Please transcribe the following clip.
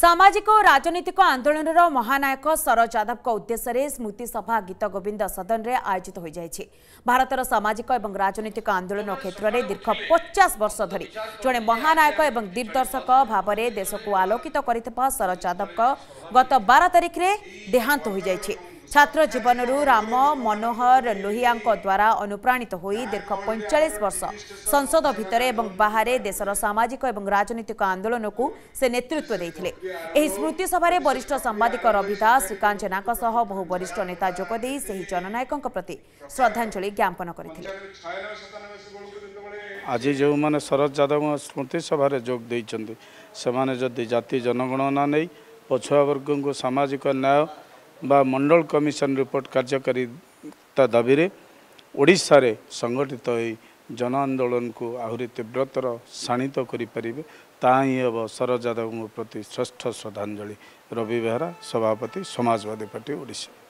ସାମାଜିକ ଓ ରାଜନୈତିକ ଆନ୍ଦୋଳନର ମହାନାୟକ ସରୋଜ ଯାଦବଙ୍କ ଉଦ୍ଦେଶ୍ୟରେ ସ୍ମୃତି ସଭା ଗୀତ ଗୋବିନ୍ଦ ସଦନରେ ଆୟୋଜିତ ହୋଇଯାଇଛି ଭାରତର ସାମାଜିକ ଏବଂ ରାଜନୈତିକ ଆନ୍ଦୋଳନ କ୍ଷେତ୍ରରେ ଦୀର୍ଘ ପଚାଶ ବର୍ଷ ଧରି ଜଣେ ମହାନାୟକ ଏବଂ ଦିଗ୍ଦର୍ଶକ ଭାବରେ ଦେଶକୁ ଆଲୋକିତ କରିଥିବା ସରୋଜ ଯାଦବଙ୍କ ଗତ ବାର ତାରିଖରେ ଦେହାନ୍ତ ହୋଇଯାଇଛି ଛାତ୍ର ଜୀବନରୁ ରାମ ମନୋହର ଲୋହିଆଙ୍କ ଦ୍ୱାରା ଅନୁପ୍ରାଣିତ ହୋଇ ଦୀର୍ଘ ପଇଁଚାଳିଶ ବର୍ଷ ସଂସଦ ଭିତରେ ଏବଂ ବାହାରେ ଦେଶର ସାମାଜିକ ଏବଂ ରାଜନୈତିକ ଆନ୍ଦୋଳନକୁ ସେ ନେତୃତ୍ୱ ଦେଇଥିଲେ ଏହି ସ୍ମୃତି ସଭାରେ ବରିଷ୍ଠ ସାମ୍ବାଦିକ ରବିତା ଶ୍ରୀକାନ୍ତ ଜେନାଙ୍କ ସହ ବହୁ ବରିଷ୍ଠ ନେତା ଯୋଗ ଦେଇ ସେହି ଜନନାୟକଙ୍କ ପ୍ରତି ଶ୍ରଦ୍ଧାଞ୍ଜଳି ଜ୍ଞାପନ କରିଥିଲେ ଆଜି ଯେଉଁମାନେ ଶରଦ ଯାଦବ ସ୍ମୃତି ସଭାରେ ଯୋଗ ଦେଇଛନ୍ତି ସେମାନେ ଯଦି ଜାତି ଜନଗଣନା ନେଇ ପଛୁଆ ବର୍ଗଙ୍କୁ ସାମାଜିକ ନ୍ୟାୟ ବା ମଣ୍ଡଳ କମିଶନ ରିପୋର୍ଟ କାର୍ଯ୍ୟକାରିତା ଦାବିରେ ଓଡ଼ିଶାରେ ସଂଗଠିତ ଏହି ଜନ ଆନ୍ଦୋଳନକୁ ଆହୁରି ତୀବ୍ରତର ଶାଣିତ କରିପାରିବେ ତାହା ହିଁ ହେବ ଶରଦ ଯାଦବଙ୍କ ପ୍ରତି ଶ୍ରେଷ୍ଠ ଶ୍ରଦ୍ଧାଞ୍ଜଳି ରବି ବେହେରା ସଭାପତି ସମାଜବାଦୀ ପାର୍ଟି ଓଡ଼ିଶା